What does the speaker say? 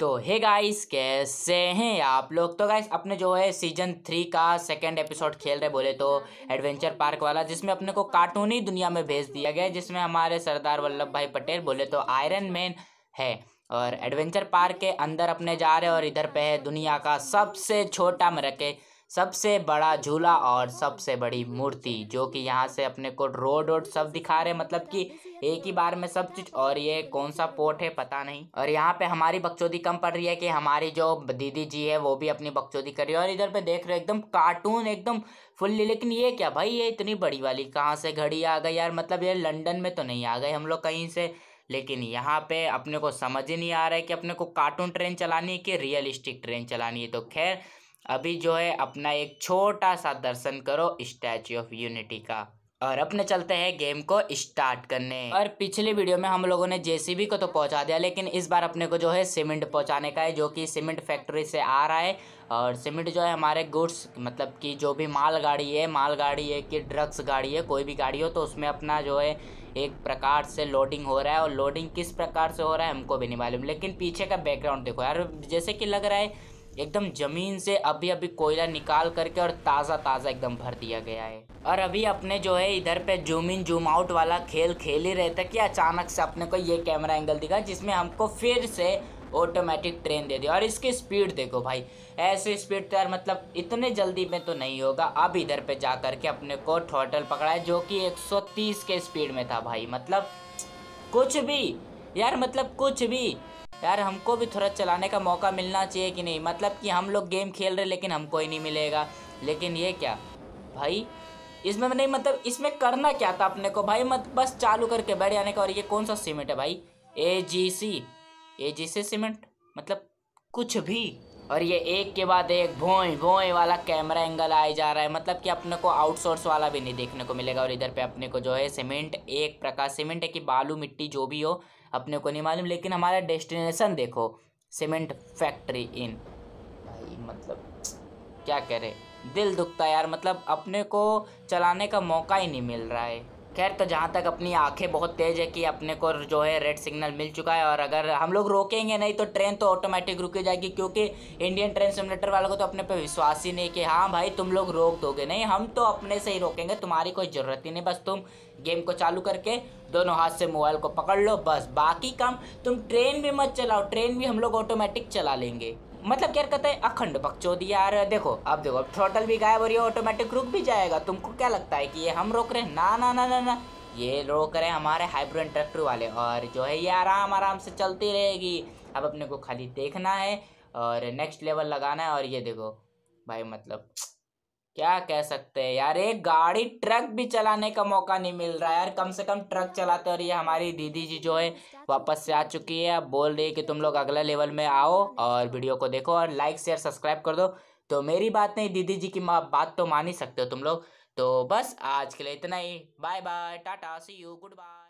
तो hey guys कैसे हैं आप लोग तो गाइस अपने जो है सीजन थ्री का सेकेंड एपिसोड खेल रहे बोले तो एडवेंचर पार्क वाला जिसमें अपने को कार्टूनी दुनिया में भेज दिया गया जिसमें हमारे सरदार वल्लभ भाई पटेल बोले तो आयरन मैन है और एडवेंचर पार्क के अंदर अपने जा रहे और इधर पे है दुनिया का सबसे छोटा मरके सबसे बड़ा झूला और सबसे बड़ी मूर्ति जो कि यहाँ से अपने को रोड वोड सब दिखा रहे मतलब कि एक ही बार में सब चीज और ये कौन सा पोर्ट है पता नहीं और यहाँ पे हमारी बकचोदी कम पड़ रही है कि हमारी जो दीदी जी है वो भी अपनी बकचोदी कर रही है और इधर पे देख रहे एकदम कार्टून एकदम फुल्ली लेकिन ये क्या भाई ये इतनी बड़ी वाली कहाँ से घड़ी आ गई यार मतलब ये लंडन में तो नहीं आ गए हम लोग कहीं से लेकिन यहाँ पे अपने को समझ ही नहीं आ रहा है कि अपने को कार्टून ट्रेन चलानी है कि रियलिस्टिक ट्रेन चलानी है तो खैर अभी जो है अपना एक छोटा सा दर्शन करो स्टैचू ऑफ यूनिटी का और अपने चलते हैं गेम को स्टार्ट करने और पिछले वीडियो में हम लोगों ने जेसीबी को तो पहुंचा दिया लेकिन इस बार अपने को जो है सीमेंट पहुंचाने का है जो कि सीमेंट फैक्ट्री से आ रहा है और सीमेंट जो है हमारे गुड्स मतलब कि जो भी माल गाड़ी है माल गाड़ी है कि ड्रग्स गाड़ी है कोई भी गाड़ी हो तो उसमें अपना जो है एक प्रकार से लोडिंग हो रहा है और लोडिंग किस प्रकार से हो रहा है हमको भी नहीं मालूम लेकिन पीछे का बैकग्राउंड देखो यार जैसे कि लग रहा है एकदम ज़मीन से अभी अभी कोयला निकाल करके और ताज़ा ताज़ा एकदम भर दिया गया है और अभी अपने जो है इधर पे जूम इन जूम आउट वाला खेल खेल ही रहे थे कि अचानक से अपने को ये कैमरा एंगल दिखा जिसमें हमको फिर से ऑटोमेटिक ट्रेन दे दी और इसकी स्पीड देखो भाई ऐसे स्पीड तो यार मतलब इतने जल्दी में तो नहीं होगा अब इधर पे जा कर के अपने को टोटल पकड़ा है जो कि 130 के स्पीड में था भाई मतलब कुछ भी यार मतलब कुछ भी यार हमको भी थोड़ा चलाने का मौका मिलना चाहिए कि नहीं मतलब कि हम लोग गेम खेल रहे लेकिन हमको ही नहीं मिलेगा लेकिन ये क्या भाई इसमें नहीं मतलब इसमें करना क्या था अपने को भाई मत बस चालू करके बैठ जाने का और ये कौन सा सीमेंट है भाई ए जी सी ए जी सी सीमेंट मतलब कुछ भी और ये एक के बाद एक भोए भोए वाला कैमरा एंगल आए जा रहा है मतलब कि अपने को आउटसोर्स वाला भी नहीं देखने को मिलेगा और इधर पे अपने को जो है सीमेंट एक प्रकार सीमेंट है कि बालू मिट्टी जो भी हो अपने को नहीं मालूम लेकिन हमारा डेस्टिनेशन देखो सीमेंट फैक्ट्री इन भाई मतलब क्या करें दिल दुखता यार मतलब अपने को चलाने का मौका ही नहीं मिल रहा है खैर तो जहाँ तक अपनी आंखें बहुत तेज़ है कि अपने को जो है रेड सिग्नल मिल चुका है और अगर हम लोग रोकेंगे नहीं तो ट्रेन तो ऑटोमेटिक रुकी जाएगी क्योंकि इंडियन ट्रेन सिमलेटर वालों को तो अपने पे विश्वास ही नहीं कि हाँ भाई तुम लोग रोक दोगे नहीं हम तो अपने से ही रोकेंगे तुम्हारी कोई ज़रूरत ही नहीं बस तुम गेम को चालू करके दोनों हाथ से मोबाइल को पकड़ लो बस बाकी काम तुम ट्रेन भी मत चलाओ ट्रेन भी हम लोग ऑटोमेटिक चला लेंगे मतलब क्या कहते हैं अखंड दिया यार देखो अब देखो अब थ्रोटल भी गायब और ये ऑटोमेटिक रुक भी जाएगा तुमको क्या लगता है कि ये हम रोक रहे हैं ना ना ना ना ना ये रोक रहे हैं हमारे हाइब्रिड ट्रैक्टर वाले और जो है ये आराम आराम से चलती रहेगी अब अपने को खाली देखना है और नेक्स्ट लेवल लगाना है और ये देखो भाई मतलब क्या कह सकते हैं यार एक गाड़ी ट्रक भी चलाने का मौका नहीं मिल रहा यार कम से कम ट्रक चलाते और ये हमारी दीदी जी जो है वापस से आ चुकी है अब बोल रही है कि तुम लोग अगला लेवल में आओ और वीडियो को देखो और लाइक शेयर सब्सक्राइब कर दो तो मेरी बात नहीं दीदी जी की बात तो मान ही सकते हो तुम लोग तो बस आज के लिए इतना ही bye bye tata see you good bye